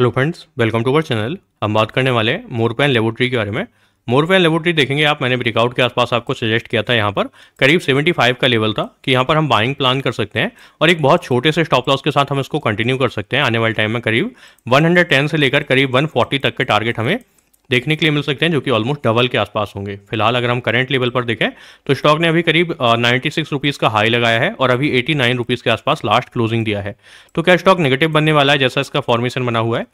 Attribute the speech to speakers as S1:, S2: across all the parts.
S1: hello friends welcome to our channel हम बात करने वाले हैं मोरपैन लेबोरेटरी के बारे में मोरपैन लेबोरेटरी देखेंगे आप मैंने ब्रेकआउट के आसपास आपको सजेस्ट किया था यहाँ पर करीब 75 का लेवल था कि यहाँ पर हम बाइंग प्लान कर सकते हैं और एक बहुत छोटे से स्टॉप लॉस के साथ हम इसको कंटिन्यू कर सकते हैं आने वाले टाइम में करीब वन से लेकर करीब वन तक के टारगेट हमें देखने के लिए मिल सकते हैं जो कि ऑलमोस्ट डबल के आसपास होंगे फिलहाल अगर हम करंट लेवल पर देखें तो स्टॉक ने अभी करीब नाइन्टी सिक्स रुपीज़ का हाई लगाया है और अभी एटी नाइन रुपीज़ के आसपास लास्ट क्लोजिंग दिया है तो क्या स्टॉक नेगेटिव बनने वाला है जैसा इसका फॉर्मेशन बना हुआ है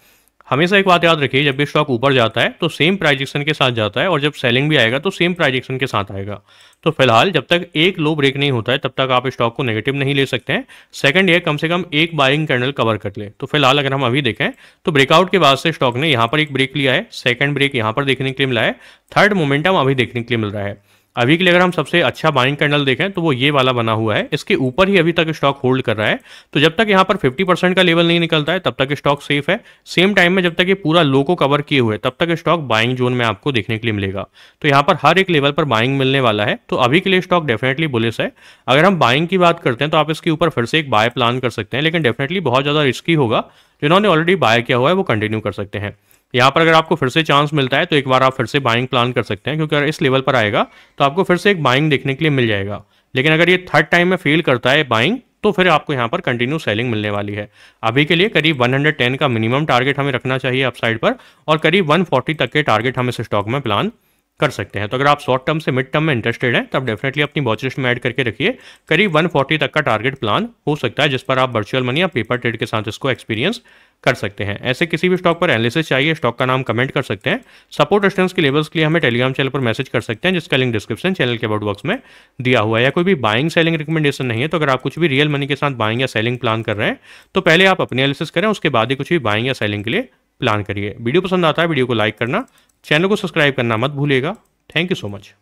S1: हमेशा एक बात याद रखिए जब भी स्टॉक ऊपर जाता है तो सेम प्राइजेक्शन के साथ जाता है और जब सेलिंग भी आएगा तो सेम प्राइजेक्शन के साथ आएगा तो फिलहाल जब तक एक लो ब्रेक नहीं होता है तब तक आप स्टॉक को नेगेटिव नहीं ले सकते हैं सेकंड ये कम से कम एक बाइंग कैंडल कवर कर ले तो फिलहाल अगर हम अभी देखें तो ब्रेकआउट के बाद से स्टॉक ने यहाँ पर एक ब्रेक लिया है सेकंड ब्रेक यहाँ पर देखने के लिए मिला है थर्ड मोमेंटम अभी देखने के लिए मिल रहा है अभी के लिए अगर हम सबसे अच्छा बाइंग कैंडल देखें तो वो ये वाला बना हुआ है इसके ऊपर ही अभी तक स्टॉक होल्ड कर रहा है तो जब तक यहाँ पर 50 परसेंट का लेवल नहीं निकलता है तब तक स्टॉक सेफ है सेम टाइम में जब तक ये पूरा लो को कवर किए हुए तब तक स्टॉक बाइंग जोन में आपको देखने के लिए मिलेगा तो यहाँ पर हर एक लेवल पर बाइंग मिलने वाला है तो अभी के लिए स्टॉक डेफिनेटली बुलिस है अगर हम बाइंग की बात करते हैं तो आप इसके ऊपर फिर से एक बाय प्लान कर सकते हैं लेकिन डेफिनेटली बहुत ज़्यादा रिस्की होगा जिन्होंने ऑलरेडी बाय किया हुआ है वो कंटिन्यू कर सकते हैं यहाँ पर अगर आपको फिर से चांस मिलता है तो एक बार आप फिर से बाइंग प्लान कर सकते हैं क्योंकि अगर इस लेवल पर आएगा तो आपको फिर से एक बाइंग देखने के लिए मिल जाएगा लेकिन अगर ये थर्ड टाइम में फेल करता है बाइंग तो फिर आपको यहाँ पर कंटिन्यू सेलिंग मिलने वाली है अभी के लिए करीब 110 का मिनिमम टारगेट हमें रखना चाहिए अपसाइड पर और करीब 140 तक के टारगेट हम इस स्टॉक में प्लान कर सकते हैं तो अगर आप शॉर्ट टर्म से मिड टर्म में इंटरेस्टेड हैं तब डेफिनेटली अपनी वॉच लिस्ट में ऐड करके रखिए करीब 140 तक का टारगेट प्लान हो सकता है जिस पर आप वर्चुअल मनी या पेपर ट्रेड के साथ इसको एक्सपीरियंस कर सकते हैं ऐसे किसी भी स्टॉक पर एनालिसिस चाहिए स्टॉक का नाम कमेंट कर सकते हैं सपोर्ट डिस्टेंस के लेवल्स के लिए हमें टेलीग्राम चैनल पर मैसेज कर सकते हैं जिसका लिंक डिस्क्रिप्शन चैनल के अबाउट बॉक्स में दिया हुआ है या कोई भी बाइंग सेलिंग रिकमेंडेशन नहीं है तो अगर आप कुछ भी रियल मनी के साथ बाइंग या सेलिंग प्लान कर रहे हैं तो पहले आप अपने एनालिसिस करें उसके बाद ही कुछ भी बाइंग या सेलिंग के लिए प्लान करिए वीडियो पसंद आता है वीडियो को लाइक करना चैनल को सब्सक्राइब करना मत भूलिएगा थैंक यू सो मच